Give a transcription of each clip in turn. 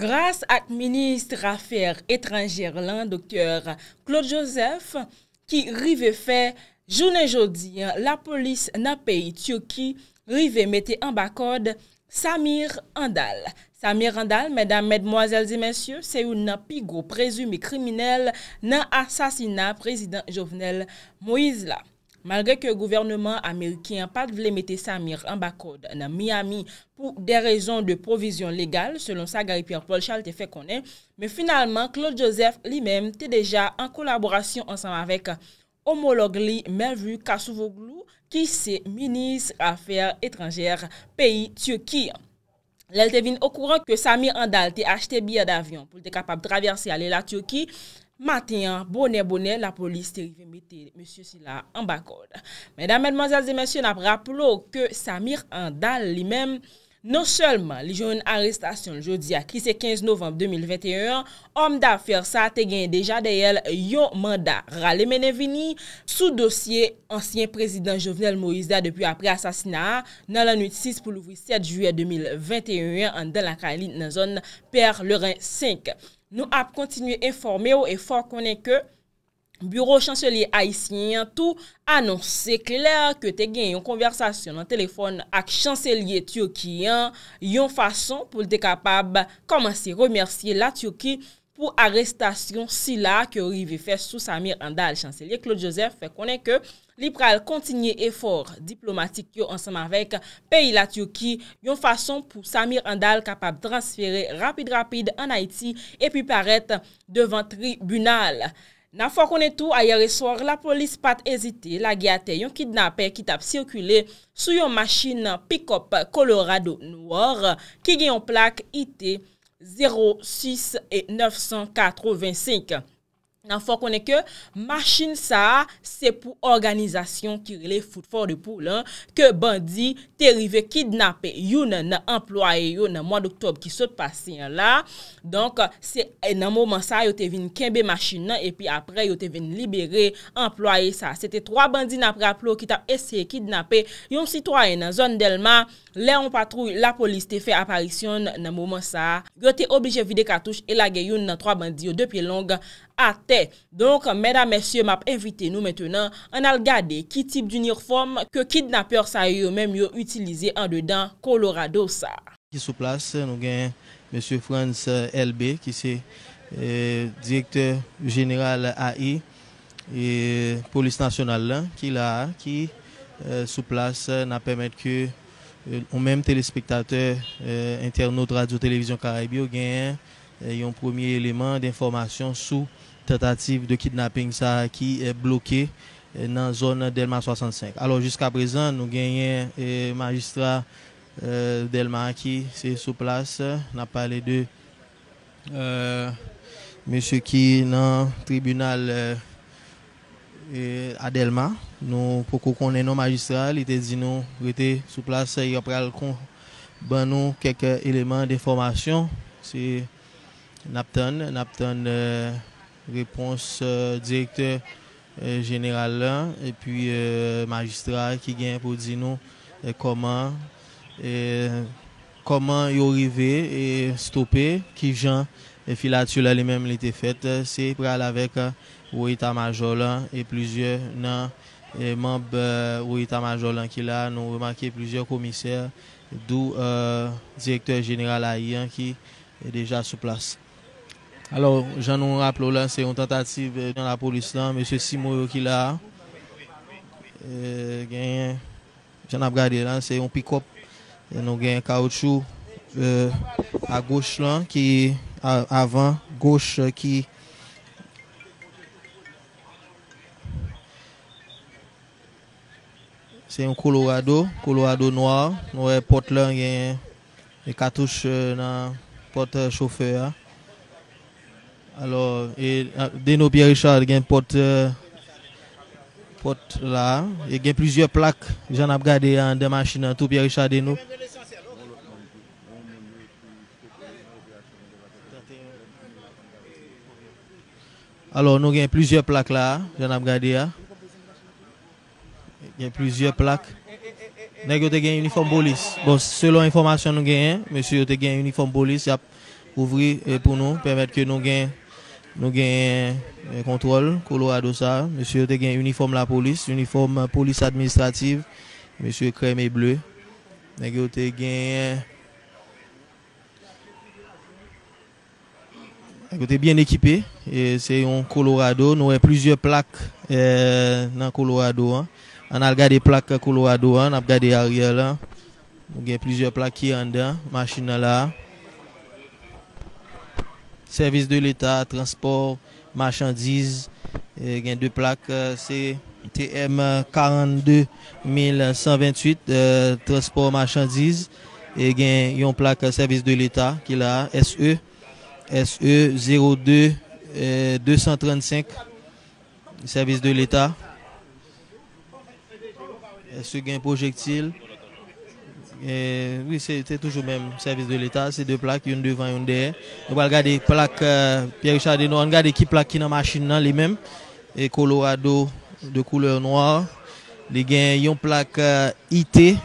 Gras ak Ministre Afer Etranger lan Dr. Claude Joseph ki rive fe jounen jodi la polis nan peyi tsyoki rive mette an bakod Samir Andal. Samir Andal, mèdam mèdmoazèl zi mèsyè, se ou nan pigou prezumi kriminel nan asasina prezident jovenel Moïse la. Malgre ke gouvernement Amerikien pat vle mette Samir an bakod nan Miami pou de rezon de provizyon legal, selon sa gari Pierre Polchal te fe konen, me finalman Claude Joseph li men te deja an kolaborasyon ansan avèk homolog li mervu Kasuvoglu ki se minis afer etranjèr peyi Tiyokia. Lèl te vin okouran ke Samir Andal te achte biyè d'avyon pou te kapab traverse ale la Tiyokia, Maten, bonè, bonè, la polis te rive mette monsie si la an bakod. Mèdame, mèdman, zèzè, mèsyè, nap rapolo ke sa mir an dal li mèm. Non sèlman, li joun arrestasyon jodi a krisè 15 novem 2021, om da fèr sa te gen deja deyèl yo manda rale mènen vini sou dosye ansyen prezident Jovenel Moïse da depi apre asasina nan l'anuit 6 pou l'ouvri 7 juye 2021 an dan la kalit nan zon Per Lorin 5. Nou ap kontinu informe ou e fò konen ke Bureau chanselier a isi yon tou anons se kler ke te gen yon konversasyon an telefon ak chanselier tiyo ki yon yon fason pou te kapab komanse remersye la tiyo ki pou arestasyon si la ke rive fe sou Samir Andal, chanselier Claude Joseph, fe konen ke liberal kontinye efor diplomatik yo ansanman vek peyi la Turki, yon fason pou Samir Andal kapap transfere rapide-rapide an Haiti e pi paret devan tribunal. Na fwa konen tou, ayer e swar, la polis pat ezite, la gyate, yon kidnapè, ki tap sirkule sou yon machin pikop kolorado nouor ki gen yon plak ite, 06 et 985. Nan fò konè ke, machin sa, se pou organizasyon ki rele fout fò de pou lan, ke bandi te rive kidnapè yon nan employe yo nan mwad oktob ki sot pase yon la. Donk, se eh, nan mwoman sa, yo te vin kenbe machin nan, epi apre yo te vin libere, employe sa. Se te 3 bandi nan prèplo ki tap ese kidnapè, yon sitwaye nan zon delman, le yon patrou, la polis te fe aparisyon nan mwoman sa. Yo te obje vide katouj, elage yon nan 3 bandi yo, depye longa, a te. Donk, mèdam mèsyè map evite nou mètenan an al gade ki tip dunir fòm ke kidnapèr sa yo mèm yo utilize an dedan Kolorado sa. Ki sou plas nou gen mèsyè Frans Elbe euh, ki se direktè genèral AI polis nasyonal lan ki la ki euh, sou plas na pèmèd ke ou euh, mèm telespektate interno de radio-televizyon Karabiyo gen yon premier lèman d'informasyon sou tentative de kidnapping ça qui est bloqué euh, dans la zone Delma 65. Alors jusqu'à présent, nous gagnons un euh, magistrat euh, Delma qui c'est sous place. Nous avons parlé de monsieur qui est dans le tribunal à Delma. Nous, pour qu'on ait nos magistrats, il était dit nous, sous place, il a pris ben nous quelques éléments d'information. C'est Napton, Napton Repons euh, direktor euh, general lan, e puis euh, magistral ki gen pou di nou koman yo rive e stope ki jan. Fi la tsyo la li menm li te fete, se pral avek woyita major lan, non, e plizye nan mab woyita major lan ki la, nou remakye plizye komiser, dou direktor general la yon ki deja sou plas. Alors, jen nou rappelou lan, se yon tentative nan la polis lan, mese si mou yo ki la a, gen, jen ap gade lan, se yon pikop, gen nou gen kaoutchou, a gauche lan, ki, avan, gauche, ki, se yon kolorado, kolorado noua, nou e pot lan gen, e katouche nan pot chofer a, Alors, euh, Deno Pierre Richard, il y a porte, euh, là. Il y a plusieurs plaques. J'en ai regardé en deux machines, hein, tout Pierre Richard Deno. Alors, nous avons plusieurs plaques là. J'en ai regardé. Il y a plusieurs plaques. Nous avons un uniforme police. Bon, selon l'information que nous avons, monsieur a un uniforme police. Il a ouvert euh, pour nous, permettre que nous gagnons Nou gen kontrol, Kolorado sa. Monsi ou te gen uniform la polis, uniform polis administrativ, monsi kreme bleu. Nou gen ou te gen... Nou gen ou te gen... Nou gen ou te gen bien ekipi, se yon Kolorado. Nou gen plizye plak nan euh, Kolorado. An al gade plak Kolorado, an ap gade a riyal. Nou gen plizye plak ki an dan, masin nan la. Servis de l'Etat, Transport, Machandise, eh, gen 2 plak, TM 42128, Transport, Machandise, gen yon plak Servis de l'Etat, SE 02-235, Servis de l'Etat, SE gen Projectile, oui, c'était toujours le même service de l'État, ces deux plaques, une devant, une derrière. On va regarder les plaques, euh, Pierre Richard on on regarde qui plaque qui dans la machine hein, les mêmes. Et Colorado de couleur noire. Les a une plaque IT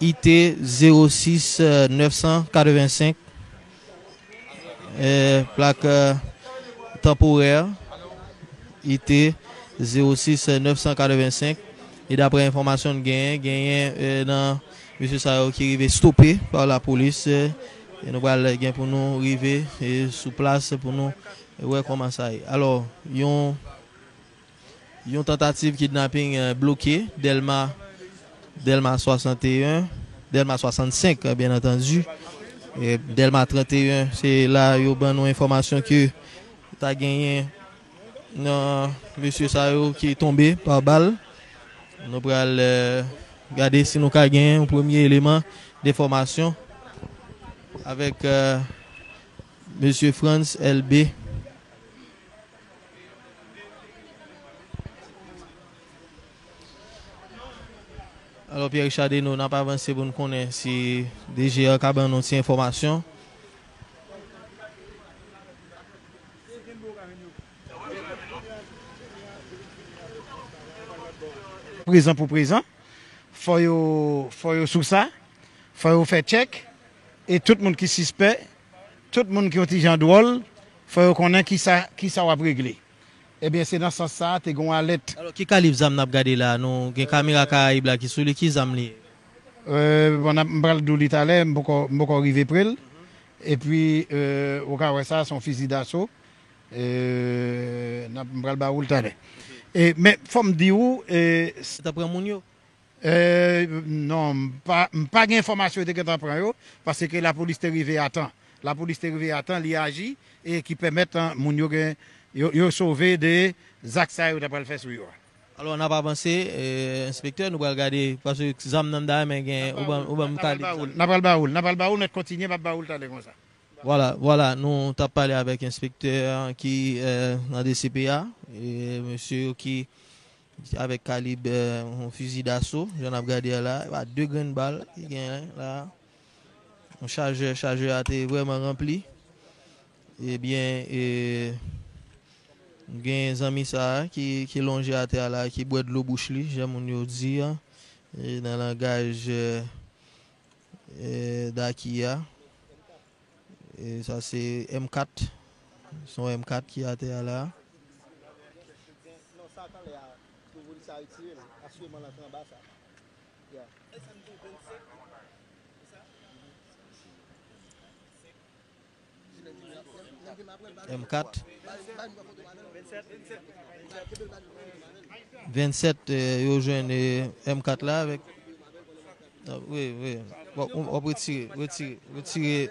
IT 06 985. plaque euh, temporaire IT 06 985. E d'apre informasyon genyen, genyen nan euh, M. Sayo ki rive stopi par la polis. E nou wale genyen pou nou rive sou plas pou nou wè koman saye. Alors, yon tentative kidnapping euh, bloke, Delma 61, Delma 65 bien entenju. Delma 31, se la yon ban nou informasyon ki ta genyen nan M. Sayo ki tombe par bal. Nou pral euh, gade si nou ka gen yon premier eleman de formasyon avèk euh, M. Franz L.B. Alò Pierre Chadey nou nan pa avanse bon konen si DJA ka ban nou tiye formasyon. présent pour présent. Faut yo, faut yo sous ça. Faut yo faire check. Et tout le monde qui suspect, tout le monde qui est en drôle, faut yo connaît qui ça, qui ça va régler. Eh bien, c'est dans ce sens tes tu as alerte. Alors, qui calibre zam n'a gardé là? Nous, une caméra Caraïbe là, qui sous lui, qui zam li? Euh, on a parlé d'où l'italien, beaucoup, beaucoup arrivé près. Et puis, euh, au cas où ça, son fusil d'assaut, euh, on a parlé d'où l'italien. Et, eh, mais faut me dire où. Eh, C'est après mon eh, non, pas pas d'information de que prends, parce que la police est arrivée à temps. La police est arrivée à temps, elle agit et qui permettent hein, mon yo de sauver des actes ça ont le fait alors, on n'a pas avancé, inspecteur, nous allons regarder, parce que les hommes n'ont pas de on va me parler. N'a pas le baoul, n'a pas le baoul, on continue, pas le baoul, comme ça. Voila, nou tap pale avek inspektor ki nan euh, DCPA, monsur ki avek kalib euh, fuzi daso, jen ap gade ya la, de gwen bal, y gen la, chaje, chaje ate vwèman rempli, e bien gen zami sa, ki longe ate a la, ki bwèd lo bouch li, jen moun yo di ya, nan langaj euh, da ki ya, Et ça, c'est M4, son M4 qui a été là. M4 27 yo un M4 là. avec... Ah, oui, oui. on peut retire retire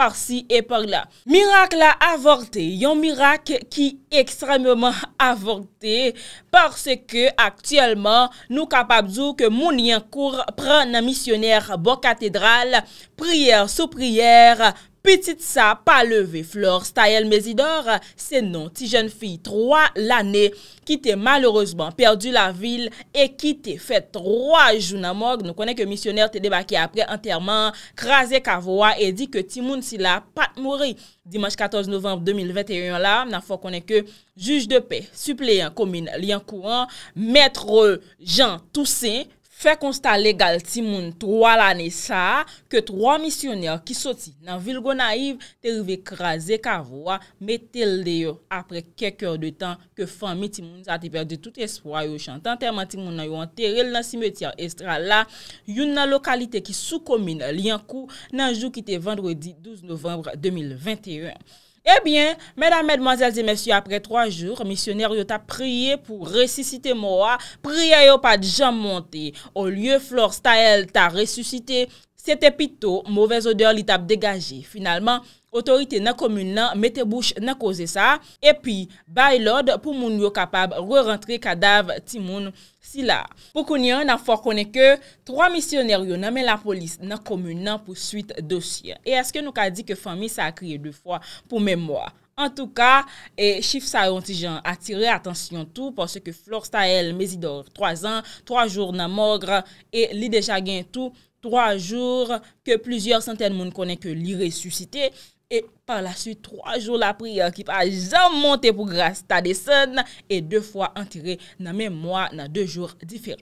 Par si e par la. Mirak la avorte. Yon mirak ki ekstremement avorte. Par se ke aktiyelman nou kapabzou ke mouni an kour pran nan misioner bo katedral. Priyèr sou priyèr. Petit sa pa leve flor, sta el mezidor, se non ti jen fi troa lane, ki te malorozban perdu la vil e ki te fet troa joun amog. Nou konen ke misioner te debake apre anterman, krasen ka voa e di ke ti moun si la pat mouri. Dimanche 14 novemb 2021 la, nan fok konen ke juj de pe, supleyen komine li an kouan, metre jan tousen moun. Fè konsta legal timoun 3 lanè sa, ke 3 misyonèr ki soti nan vilgo naiv te rive krasè kavwa, me tel deyo apre kekèr de tan ke fan mi timoun sa te perde tout espoy yo chan. Tantèman timoun nan yo anterèl nan simetyan estral la, yon nan lokalite ki sou komine li an kou nan jou ki te vendredi 12 novembre 2021. Ebyen, mèdame, mèdmoazèlze, mèsyou, apre 3 jour, misyonèryo ta priye pou resisite moua, priye yo pa di jan monte, ou lye flors ta el ta resisite, sete pito, mouvez odeur li tap degaje. Finalman, mèdame, mèdmoazèlze, mèsyou, Otorite nan komune nan mette bouche nan koze sa. E pi, bay lode pou moun yo kapab re rentre kadav ti moun sila. Pou konye nan fwa konen ke, 3 misyoneryo nan men la polis nan komune nan pousuit dosye. E aske nou ka di ke fami sa a kriye 2 fwa pou memwa. En tou ka, e chif sa yon ti jan atire, atensyon tou, porsè ke Flor Stahel mezi dor 3 an, 3 jour nan mogre, e li deja gen tou, 3 jour ke plizye santen moun konen ke li resusite, Et par la suite, trois jours la prière qui ne va jamais monter pour grâce à des cènes et deux fois en tirer dans mes mois dans deux jours différents.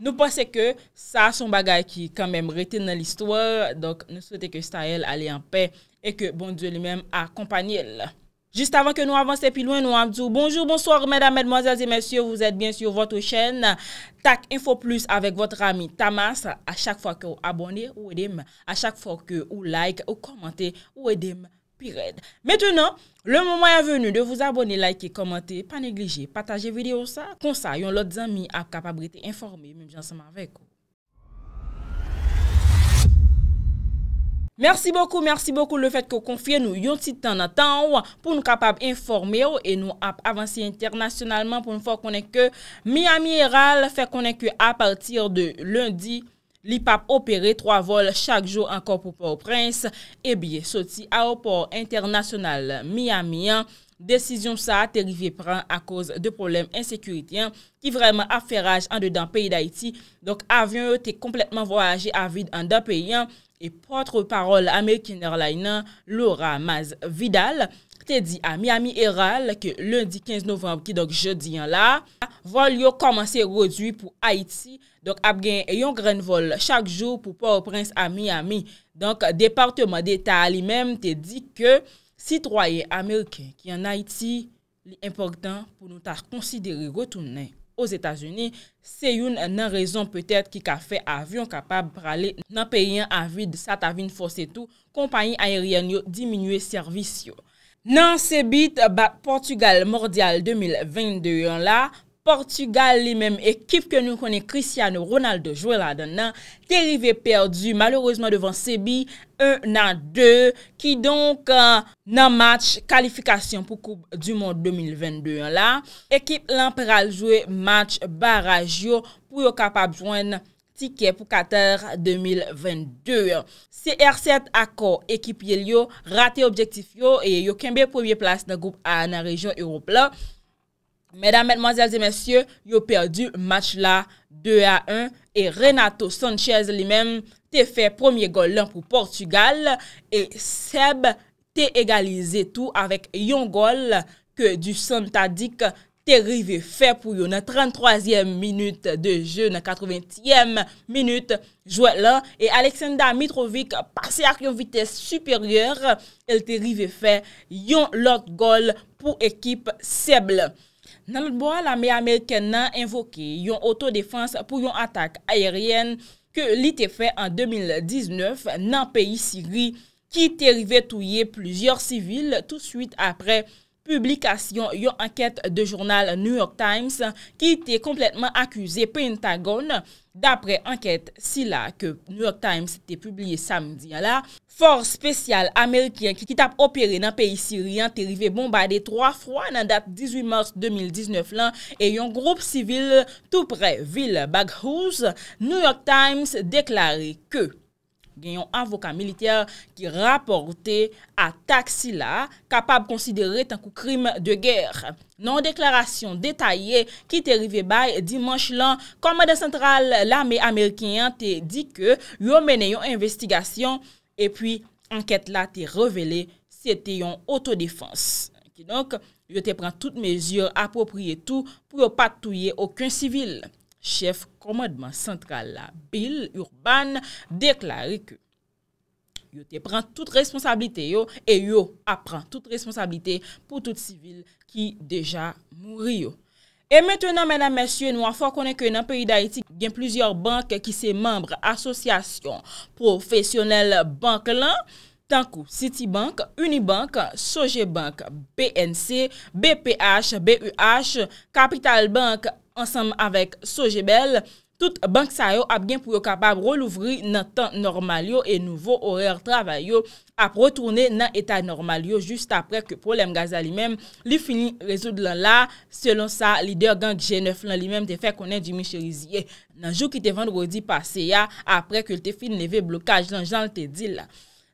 Nous pensons que ça, c'est un bagage qui est quand même rété dans l'histoire, donc nous souhaitons que Stahel aille en paix et que bon Dieu lui-même accompagne elle. Jist avan ke nou avanse pi louen nou amdjou. Bonjour, bonsoir, mesdames, mesdames et messieurs. Vous êtes bien sur votre chaîne. Tak, info plus avec votre ami Tamas. A chaque fois que vous abonnez ou vous aimez. A chaque fois que vous like ou commentez ou vous aimez. Pire aide. Maintenant, le moment est venu de vous abonner, likez, commentez. Pas négliger, partagez vidéo ça. Conseil, yon lot de amis a kapabrité informer. Meme jansama vek. Mersi bokou, mersi bokou le fet ko konfye nou yon titan nan tan ou pou nou kapab informe ou e nou ap avansi internasyonalman pou nou fò konen ke Miami Herald fè konen ke a partir de lundi li pap opere 3 vol chak jo ankor pou Port Prince e biye soti a opor internasyonal Miami an. Desisyon sa terive pran a koz de problem ensekurityan ki vreman ap fè raj an de dan peyi da iti donk avyon te kompletman voyaje avid an da peyi an. E pwantro parol Amerikener la inan, Laura Maz Vidal, te di a Miami Herald ke lundi 15 novemb ki dok jodi an la, vol yo komanse roduy pou Haiti, dok ap gen yon gren vol chak jou pou pa ou prins a Miami. Donk departement de ta li menm te di ke si troye Ameriken ki an Haiti li importan pou nou ta konsideri gotounen. Os Etasouni, se yon nan rezon petet ki ka fe avyon kapab prale nan peyen avy de sat avyon fos etou kompanyen aeryen yo diminye servis yo. Nan se bit bak Portugal Mordial 2022 yon la... Portugal li menm ekip ke nou konen Cristiano Ronaldo jwe la den nan. Derive perdu malourezman devan Sebi 1 nan 2. Ki donk euh, nan match kalifikasyon pou koup du moun 2022 la. Ekip lan peral jwe match baraj yo pou yo kapap jwen tiket pou kater 2022. CR7 akor ekip ye li yo rate objektif yo e yo kembe premier plas nan goup nan rejon Europe la. Mesdames, mesdames et messieurs, yo perdu match la 2-1. Renato Sanchez li men te fe premier gol lan pou Portugal. Seb te egalize tou avèk yon gol ke du Santadik te rive fe pou yon 33e minute de jeu, nan 80e minute jouè la. Aleksandar Mitrovic pase ak yon vites superyèr. El te rive fe yon lot gol pou ekip Seb le. Nalotboa, la mey Ameriken nan invoke yon autodefense pou yon atak ayeryen ke li te fe en 2019 nan peyi Siri ki te rive touye plujor sivil tout suite apre. Publikasyon yon anket de jurnal New York Times ki ite kompletman akuse Pentagon dapre anket sila ke New York Times ite publie samdi ya la. Forse spesyal Amerikien ki kitap opere nan peyi Sirien terive bombade 3 fwa nan dat 18 mars 2019 lan e yon groupe sivil tout pre ville Baghouse, New York Times deklare ke... gen yon avokat militer ki raporte a taksi la kapab konsidere tan kou krim de ger. Non deklarasyon detaye ki te rive bay dimanche lan, komade sentral l'ame Ameriken te di ke yon mene yon investigasyon e pi anket la te revele se te yon autodefense. Ki donk, yo te pren tout mezyon apopriye tou pou yo patouye okun sivil. Chef komadman sentral la bil urban deklari ke yo te pran tout responsabilite yo e yo ap pran tout responsabilite pou tout sivil ki deja mouri yo. E metenan mena mesye, nou an fò konen ke nan peyi da iti gen plizyor bank ki se membre asosyasyon profesyonel bank lan, tankou Citibank, Unibank, Sojebank, BNC, BPH, BUH, Capital Bank, ABH, Ansem avèk Sojebel, tout bank sa yo ap gen pou yo kapab ro louvri nan tan normal yo e nouvo horèr travay yo ap rotourne nan eta normal yo just apre ke problem Gaza li mèm li fini rezoud lan la. Selon sa, lider gang G9 lan li mèm te fè konen Dimitri Rizie nan jou ki te vend rodi pase ya apre ke te fin neve blokaj lan jan te di la.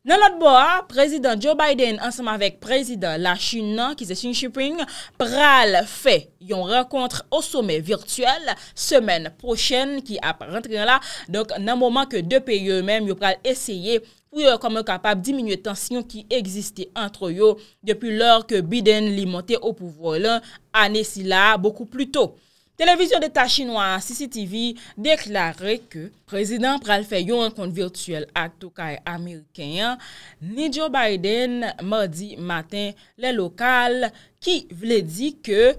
Nan lot bo a, prezident Joe Biden ansem avèk prezident la Chine nan ki se Seng Shipping pral fè yon rekontre o somè virtuel semen prochen ki ap rentren la. Donk nan mouman ke depè yon mèm yon pral esye pou yon komen kapab diminye tansyon ki egziste antro yon depè lòr ke Biden li montè o pouvo lan anè si la boku pluto. Televizyon d'Etat chinois CCTV deklarè ke prezident pral fè yo an kont virtuel ak toukay Ameriken. Nidjo Biden mò di matin le lokal ki vle di ke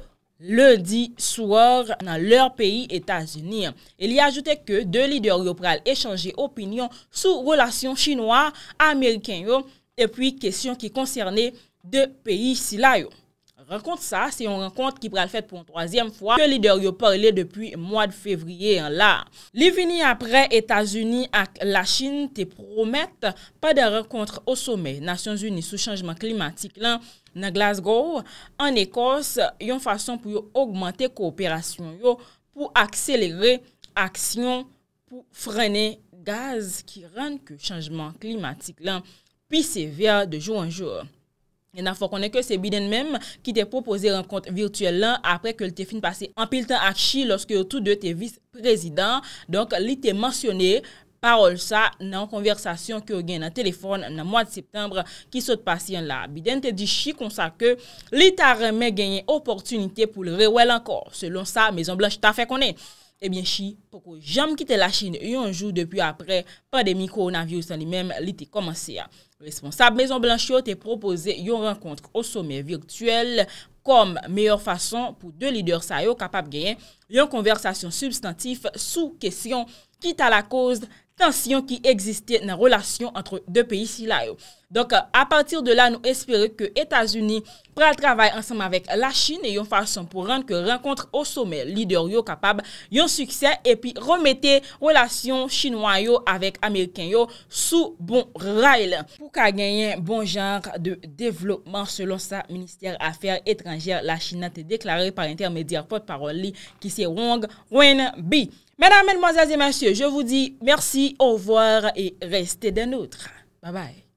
lè di souor nan lèr peyi Etat-Unis. El y ajoute ke de lèder yo pral echange opinyon sou relasyon chinois Ameriken yo depwi kesyon ki konsyernè de peyi si la yo. Renkont sa, se yon renkont ki pral fèt pou an troasyem fwa, ke lider yo parle depi mwa de fevriye an la. Li vini apre Etasuni ak la Chine te promette pa de renkontre o somè. Nasyons Uni sou chanjman klimatik lan nan Glasgow, an Ekos, yon fason pou yo augmente kooperasyon yo pou akselere aksyon pou frene gaz ki renk yo chanjman klimatik lan pi se ver de jou an jou an. Yon nan fò konen ke se biden menm ki te propose renkont virtuel lan apre ke li te fin passe anpil tan ak chi loske yo tout de te vis prezident. Donk li te mansyone, parol sa nan konversasyon ki yo gen nan telefon nan mwa de septembre ki sot passe yon la. Biden te di chi konsa ke li ta remen genyen oportunite pou le rewel ankor. Selon sa, Mezon Blanche ta fè konen. Ebyen chi, poko jam kite la chine yon jou depi apre pandemi koronavyo san li menm li te komanse ya. Responsable Maison Blanchiot te propose yon renkontre o sommet virtuel kom meyor fason pou de lider sa yo kapap gen yon konversasyon substantif sou kesyon kit a la koz. Tansiyon ki egziste nan relasyon antre de peyi si la yo. Donk a euh, partir de la nou espere ke Etasuni pral travay ansam avek la Chine yon fason pou rende ke renkontre o somer. Lider yo kapab yon suksen epi remete relasyon chinois yo avek Ameriken yo sou bon rail. Pou ka genyen bon janj de devlopman selon sa Ministère Affaires Etrangères la Chine nan te deklare par intermedia porte-parole li ki se wang wen bi. Mesdames, Mesdemoiselles et Messieurs, je vous dis merci, au revoir et restez des nôtres. Bye bye.